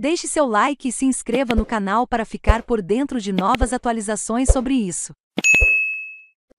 Deixe seu like e se inscreva no canal para ficar por dentro de novas atualizações sobre isso.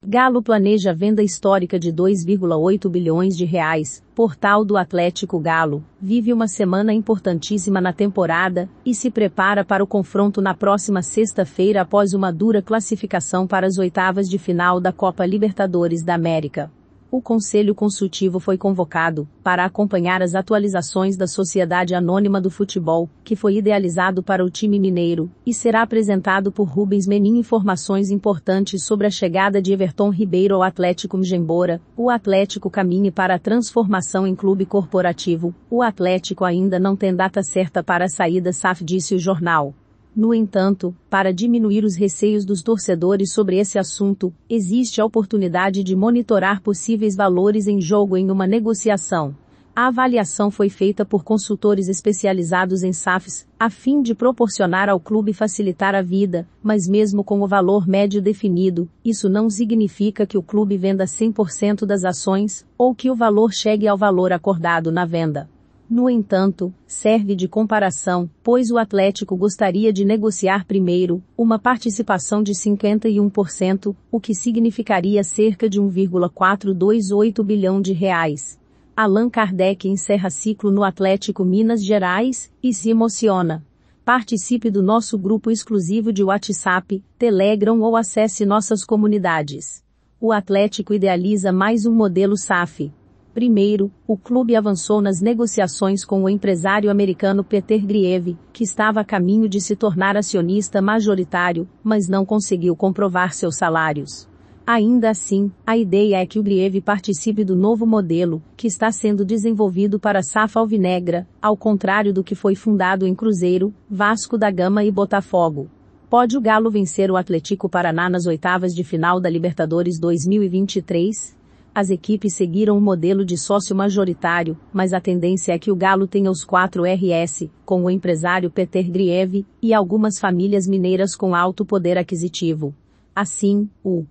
Galo planeja venda histórica de 2,8 bilhões de reais. Portal do Atlético Galo vive uma semana importantíssima na temporada e se prepara para o confronto na próxima sexta-feira após uma dura classificação para as oitavas de final da Copa Libertadores da América o Conselho Consultivo foi convocado para acompanhar as atualizações da Sociedade Anônima do Futebol, que foi idealizado para o time mineiro, e será apresentado por Rubens Menin informações importantes sobre a chegada de Everton Ribeiro ao Atlético Mjembora, o Atlético caminhe para a transformação em clube corporativo, o Atlético ainda não tem data certa para a saída SAF disse o jornal. No entanto, para diminuir os receios dos torcedores sobre esse assunto, existe a oportunidade de monitorar possíveis valores em jogo em uma negociação. A avaliação foi feita por consultores especializados em SAFs, a fim de proporcionar ao clube facilitar a vida, mas mesmo com o valor médio definido, isso não significa que o clube venda 100% das ações, ou que o valor chegue ao valor acordado na venda. No entanto, serve de comparação, pois o Atlético gostaria de negociar primeiro uma participação de 51%, o que significaria cerca de 1,428 bilhão de reais. Allan Kardec encerra ciclo no Atlético Minas Gerais e se emociona. Participe do nosso grupo exclusivo de WhatsApp, Telegram ou acesse nossas comunidades. O Atlético idealiza mais um modelo SAF. Primeiro, o clube avançou nas negociações com o empresário americano Peter Grieve, que estava a caminho de se tornar acionista majoritário, mas não conseguiu comprovar seus salários. Ainda assim, a ideia é que o Grieve participe do novo modelo, que está sendo desenvolvido para Safa Alvinegra, ao contrário do que foi fundado em Cruzeiro, Vasco da Gama e Botafogo. Pode o Galo vencer o Atlético Paraná nas oitavas de final da Libertadores 2023? As equipes seguiram o modelo de sócio majoritário, mas a tendência é que o Galo tenha os 4 RS, com o empresário Peter Grieve, e algumas famílias mineiras com alto poder aquisitivo. Assim, o